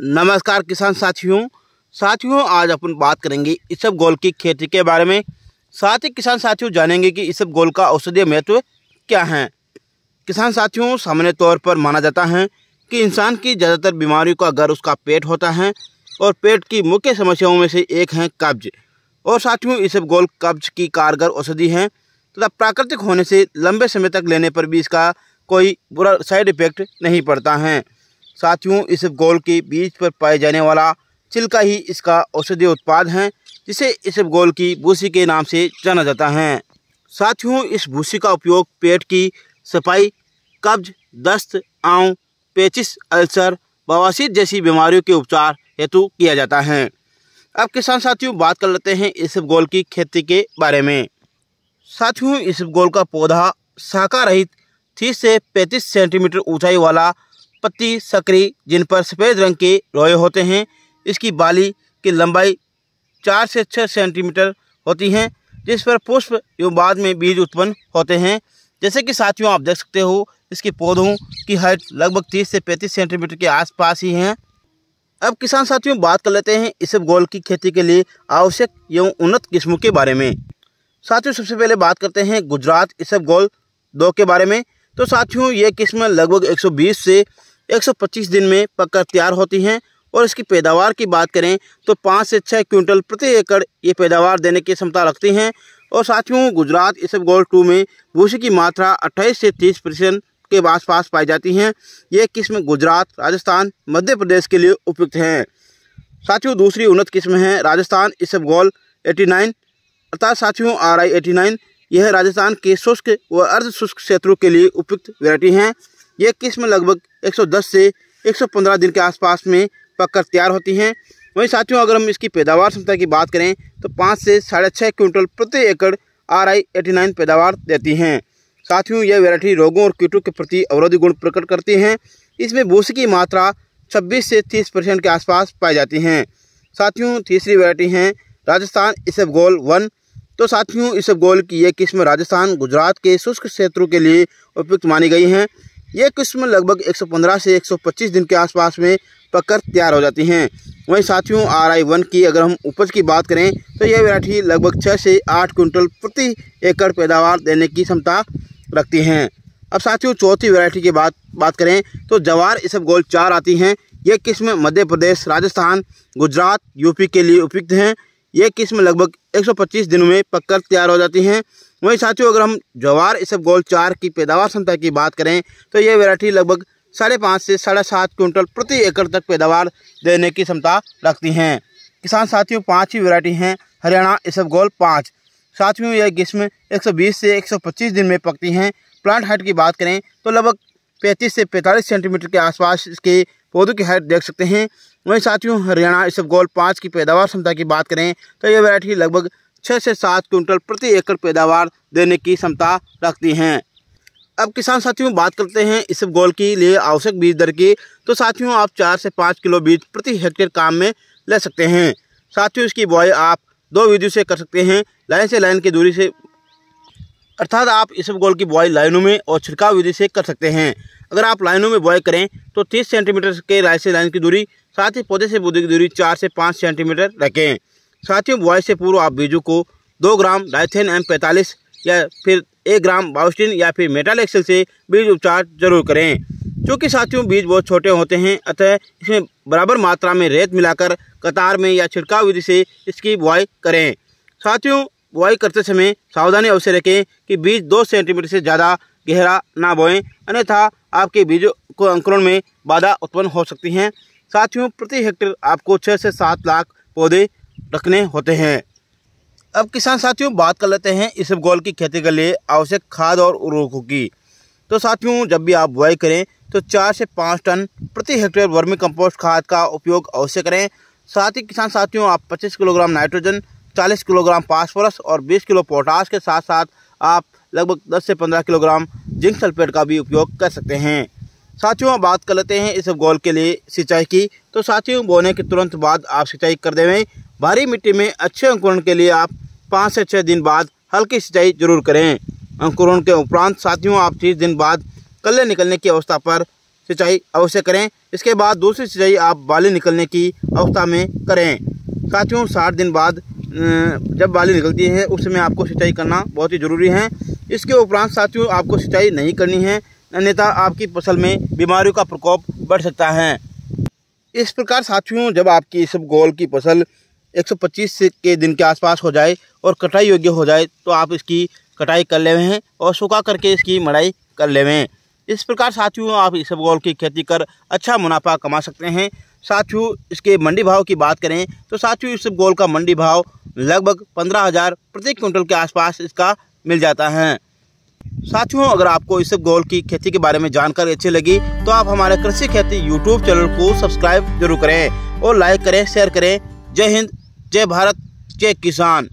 नमस्कार किसान साथियों साथियों आज अपन बात करेंगे इसब गोल की खेती के बारे में साथ ही किसान साथियों जानेंगे कि इसब गोल का औषधीय महत्व क्या है किसान साथियों सामान्य तौर पर माना जाता है कि इंसान की ज़्यादातर बीमारियों का घर उसका पेट होता है और पेट की मुख्य समस्याओं में से एक है कब्ज और साथियों इसब गोल कब्ज की कारगर औषधि है तथा प्राकृतिक होने से लंबे समय तक लेने पर भी इसका कोई बुरा साइड इफेक्ट नहीं पड़ता है साथियों इस गोल के बीज पर पाए जाने वाला चिल्का ही इसका औषधीय उत्पाद है जिसे इस गोल की भूसी के नाम से जाना जाता है साथियों इस भूसी का उपयोग पेट की सफाई कब्ज दस्त आव पेचिस अल्सर बवासीर जैसी बीमारियों के उपचार हेतु किया जाता है अब किसान साथियों बात कर लेते हैं इस गोल की खेती के बारे में साथियों इस गोल का पौधा शाखा रहित तीस से पैंतीस सेंटीमीटर ऊंचाई वाला पत्ती सकरी जिन पर सफ़ेद रंग के रोए होते हैं इसकी बाली की लंबाई चार से छः सेंटीमीटर होती हैं जिस पर पुष्प एवं बाद में बीज उत्पन्न होते हैं जैसे कि साथियों आप देख सकते हो इसके पौधों की हाइट लगभग तीस से पैंतीस सेंटीमीटर के आसपास ही हैं अब किसान साथियों बात कर लेते हैं इसब गोल की खेती के लिए आवश्यक एवं उन्नत किस्मों के बारे में साथियों सबसे पहले बात करते हैं गुजरात इसब गोल दो के बारे में तो साथियों ये किस्म लगभग एक से 125 दिन में पककर तैयार होती हैं और इसकी पैदावार की बात करें तो पाँच से छः क्विंटल प्रति एकड़ ये पैदावार देने की क्षमता रखती हैं और साथियों गुजरात इस गोल्ड टू में भूसी की मात्रा अट्ठाईस से तीस परसेंट के आसपास पाई जाती हैं ये किस्म गुजरात राजस्थान मध्य प्रदेश के लिए उपयुक्त हैं साथियों दूसरी उन्नत किस्म है राजस्थान इस गोल एटी नाइन अर्थात साथियों आर आई एटी नाइन यह राजस्थान के शुष्क व अर्ध शुष्क क्षेत्रों के लिए उपयुक्त वेरायटी हैं ये किस्म लगभग 110 से 115 दिन के आसपास में पककर तैयार होती हैं वहीं साथियों अगर हम इसकी पैदावार क्षमता की बात करें तो पाँच से साढ़े छः क्विंटल प्रति एकड़ आर आई एटी नाइन पैदावार देती हैं साथियों यह वेराइटी रोगों और कीटों के प्रति अवरोधी गुण प्रकट करती हैं इसमें भूसे की मात्रा 26 से 30 परसेंट के आसपास पाई जाती हैं साथियों तीसरी वैरायटी हैं राजस्थान गोल वन तो साथियों गोल की यह किस्म राजस्थान गुजरात के शुष्क क्षेत्रों के लिए उपयुक्त मानी गई हैं ये किस्म लगभग 115 से 125 दिन के आसपास में पककर तैयार हो जाती हैं वहीं साथियों आर आई वन की अगर हम उपज की बात करें तो यह वैरायटी लगभग 6 से आठ कुंटल प्रति एकड़ पैदावार देने की क्षमता रखती हैं अब साथियों चौथी वैरायटी की बात बात करें तो जवार इसब गोल चार आती हैं ये किस्म मध्य प्रदेश राजस्थान गुजरात यूपी के लिए उपयुक्त हैं ये किस्म लगभग 125 दिनों में पककर तैयार हो जाती हैं वहीं साथियों अगर हम जवार इस गोल चार की पैदावार क्षमता की बात करें तो ये वैरायटी लगभग साढ़े पाँच से साढ़े सात क्विंटल प्रति एकड़ तक पैदावार देने की क्षमता रखती हैं किसान साथियों पाँच ही वेराइटी हैं हरियाणा इसफ़ गोल पाँच साथियों यह ग्रीष्म 120 से 125 दिन में पकती हैं प्लांट हाइट की बात करें तो लगभग 35 से 45 सेंटीमीटर के आसपास इसके पौधों की हाइट देख सकते हैं वहीं साथियों हरियाणा इसफ गोल पाँच की पैदावार क्षमता की बात करें तो यह वैरायटी लगभग छः से सात क्विंटल प्रति एकड़ पैदावार देने की क्षमता रखती हैं अब किसान साथियों बात करते हैं इस गोल के लिए आवश्यक बीज दर की तो साथियों आप चार से पाँच किलो बीज प्रति हेक्टेयर काम में ले सकते हैं साथियों इसकी बुआई आप दो विधियों से कर सकते हैं लाइन से लाइन की दूरी से अर्थात आप इस गोल की बुआई लाइनों में और छिड़काव विधि से कर सकते हैं अगर आप लाइनों में बुआई करें तो तीस सेंटीमीटर के लाइन से लाइन की दूरी साथ ही पौधे से पौधे की दूरी चार से पाँच सेंटीमीटर रखें साथियों बुआई से पूर्व आप बीजू को दो ग्राम डाइथेन एम पैंतालीस या फिर एक ग्राम बाउस्टिन या फिर एक्सल से बीज उपचार जरूर करें क्योंकि साथियों बीज बहुत छोटे होते हैं अतः इसमें बराबर मात्रा में रेत मिलाकर कतार में या छिड़काव विधि से इसकी बुआई करें साथियों बुआई करते समय सावधानी अवश्य रखें कि बीज दो सेंटीमीटर से ज़्यादा गहरा ना बोएं अन्यथा आपके बीजों को अंकुरण में बाधा उत्पन्न हो सकती हैं साथियों प्रति हेक्टेयर आपको छः से सात लाख पौधे रखने होते हैं अब किसान साथियों बात कर लेते हैं इस गोल की खेती के लिए आवश्यक खाद और उर्वरकों की तो साथियों जब भी आप बुआई करें तो चार से पाँच टन प्रति हेक्टेयर वर्मी कंपोस्ट खाद का उपयोग अवश्य करें साथ ही किसान साथियों आप 25 किलोग्राम नाइट्रोजन 40 किलोग्राम फास्फोरस और 20 किलो पोटास के साथ साथ आप लगभग 10 से 15 किलोग्राम जिंक सल्फेट का भी उपयोग कर सकते हैं साथियों बात कर लेते हैं इस गोल के लिए सिंचाई की तो साथियों बोने के तुरंत बाद आप सिंचाई कर देवें भारी मिट्टी में अच्छे अंकुरण के लिए आप पाँच से छः दिन बाद हल्की सिंचाई जरूर करें अंकुरण के उपरांत साथियों आप तीस दिन बाद कल्ले निकलने की अवस्था पर सिंचाई अवश्य करें इसके बाद दूसरी सिंचाई आप बाली निकलने की अवस्था में करें साथियों साठ दिन बाद जब बाली निकलती है उस समय आपको सिंचाई करना बहुत ही ज़रूरी है इसके उपरांत साथियों आपको सिंचाई नहीं करनी है अन्यथा आपकी फसल में बीमारियों का प्रकोप बढ़ सकता है इस प्रकार साथियों जब आपकी सब गोल की फसल 125 के दिन के आसपास हो जाए और कटाई योग्य हो जाए तो आप इसकी कटाई कर लेवे हैं और सुखा करके इसकी मड़ाई कर ले हैं इस प्रकार साथियों आप इस गोल की खेती कर अच्छा मुनाफा कमा सकते हैं साथियों इसके मंडी भाव की बात करें तो साथियों इस गोल का मंडी भाव लगभग पंद्रह हज़ार प्रति क्विंटल के आसपास इसका मिल जाता है साथियों अगर आपको इस गोल की खेती के बारे में जानकारी अच्छी लगी तो आप हमारे कृषि खेती यूट्यूब चैनल को सब्सक्राइब जरूर करें और लाइक करें शेयर करें जय हिंद जय भारत जय किसान